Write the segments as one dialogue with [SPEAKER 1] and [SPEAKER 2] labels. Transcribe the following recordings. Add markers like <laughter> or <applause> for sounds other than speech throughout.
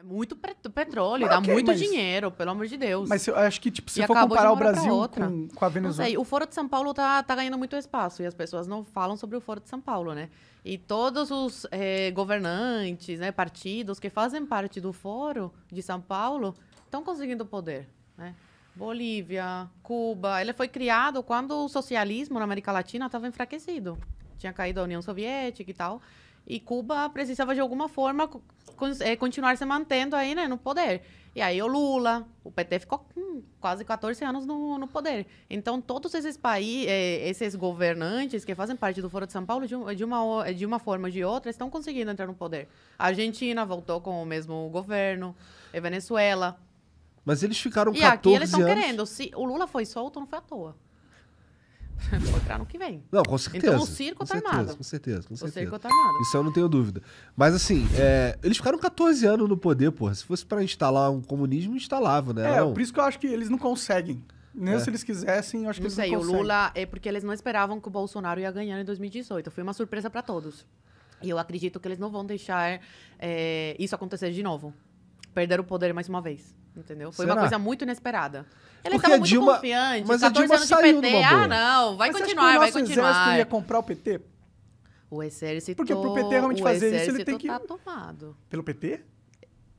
[SPEAKER 1] É muito petróleo, mas dá okay, muito mas... dinheiro, pelo amor de Deus. Mas eu
[SPEAKER 2] acho que, tipo, se e for comparar o Brasil com, com, a Venezuela... Sei, o
[SPEAKER 1] Foro de São Paulo tá, tá ganhando muito espaço e as pessoas não falam sobre o Foro de São Paulo, né? E todos os é, governantes, né, partidos que fazem parte do Foro de São Paulo estão conseguindo poder, né? Bolívia, Cuba, ele foi criado quando o socialismo na América Latina estava enfraquecido. Tinha caído a União Soviética e tal. E Cuba precisava, de alguma forma, eh, continuar se mantendo aí, né, no poder. E aí o Lula, o PT ficou hum, quase 14 anos no, no poder. Então, todos esses países, eh, esses governantes que fazem parte do Foro de São Paulo, de, uma, de uma forma ou de outra, estão conseguindo entrar no poder. A Argentina voltou com o mesmo governo, eh, Venezuela.
[SPEAKER 2] Mas eles ficaram e 14 anos... E aqui eles estão
[SPEAKER 1] querendo. Se o Lula foi solto, não foi à toa.
[SPEAKER 2] <laughs> Vou entrar no que
[SPEAKER 1] vem. Não, com certeza. Então o circo tá certeza, armado. Com certeza, com certeza. O circo tá armado.
[SPEAKER 2] Isso eu não tenho dúvida. Mas assim, é, eles ficaram 14 anos no poder, porra. Se fosse para instalar um comunismo, instalava, né? É, não? por isso que eu acho que eles não conseguem. Nem é. se eles quisessem, acho que não eles sei, não conseguem. o Lula
[SPEAKER 1] é porque eles não esperavam que o Bolsonaro ia ganhar em 2018. Foi uma surpresa para todos. E eu acredito que eles não vão deixar é, isso acontecer de novo perderam o poder mais uma vez. Entendeu? Foi Será? uma coisa muito inesperada.
[SPEAKER 2] Ele estava muito Dilma... confiante, mas 14 Dilma anos saiu de PT. Ah, não, vai mas continuar, vai continuar. Exército ia
[SPEAKER 1] comprar o PT?
[SPEAKER 2] O exército. Porque pro PT realmente fazer isso, ele tem que.
[SPEAKER 1] Tá tomado. Pelo PT?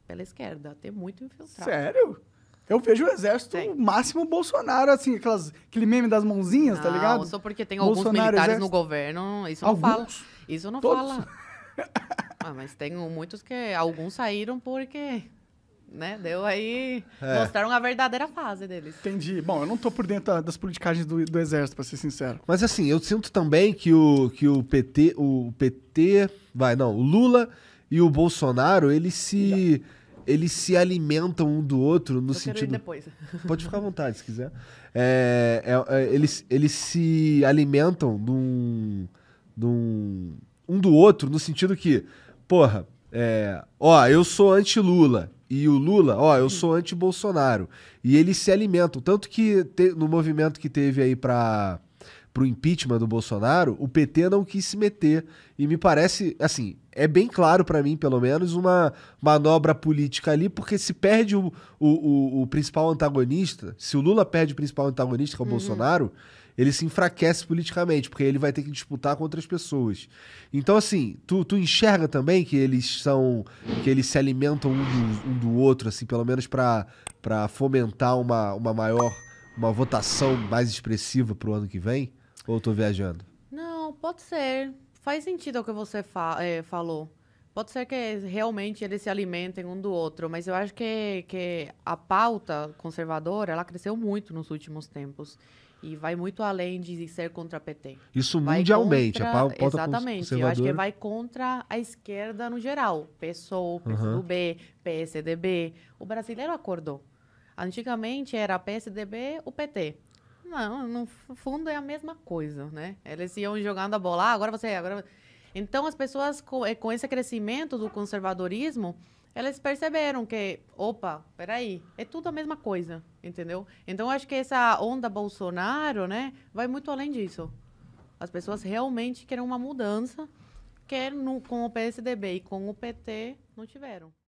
[SPEAKER 1] Pela esquerda, tem muito infiltrado. Sério?
[SPEAKER 2] Eu vejo o exército tem. máximo Bolsonaro, assim, aquelas, aquele meme das mãozinhas, tá não, tá ligado? Só porque tem alguns Bolsonaro, militares exército. no governo,
[SPEAKER 1] isso não alguns? fala. Isso não Todos. fala. <laughs> ah, mas tem muitos que. Alguns saíram porque né? Deu aí. É. Mostraram a verdadeira fase deles.
[SPEAKER 2] Entendi. Bom, eu não tô por dentro das politicagens do, do exército, para ser sincero. Mas assim, eu sinto também que o, que o PT. O PT. Vai, não, o Lula e o Bolsonaro, eles se. Eles se alimentam um do outro no eu sentido. depois. <laughs> Pode ficar à vontade se quiser. É, é, é, eles, eles se alimentam de um, de um. um do outro, no sentido que, porra, é, ó, eu sou anti-Lula, e o Lula, ó, eu hum. sou anti-Bolsonaro. E eles se alimentam. Tanto que te, no movimento que teve aí para o impeachment do Bolsonaro, o PT não quis se meter. E me parece, assim, é bem claro para mim, pelo menos, uma manobra política ali, porque se perde o, o, o, o principal antagonista, se o Lula perde o principal antagonista, que é o uhum. Bolsonaro, ele se enfraquece politicamente, porque ele vai ter que disputar com outras pessoas. Então, assim, tu, tu enxerga também que eles são. que eles se alimentam um do, um do outro, assim, pelo menos para fomentar uma, uma maior. uma votação mais expressiva pro ano que vem? Ou eu tô viajando?
[SPEAKER 1] Não, pode ser. Faz sentido o que você fa é, falou. Pode ser que realmente eles se alimentem um do outro, mas eu acho que, que a pauta conservadora ela cresceu muito nos últimos tempos e vai muito além de ser contra a PT.
[SPEAKER 2] Isso vai mundialmente, contra, a pauta Exatamente, conservadora... eu acho que vai
[SPEAKER 1] contra a esquerda no geral, PSOL, PSDB, uhum. PSDB. O brasileiro acordou. Antigamente era PSDB, o PT. Não, no fundo é a mesma coisa, né? Eles iam jogando a bola, ah, agora você, é, agora. É. Então as pessoas com, eh, com esse crescimento do conservadorismo, elas perceberam que, opa, peraí, é tudo a mesma coisa, entendeu? Então acho que essa onda Bolsonaro, né, vai muito além disso. As pessoas realmente querem uma mudança que no, com o PSDB e com o PT não tiveram.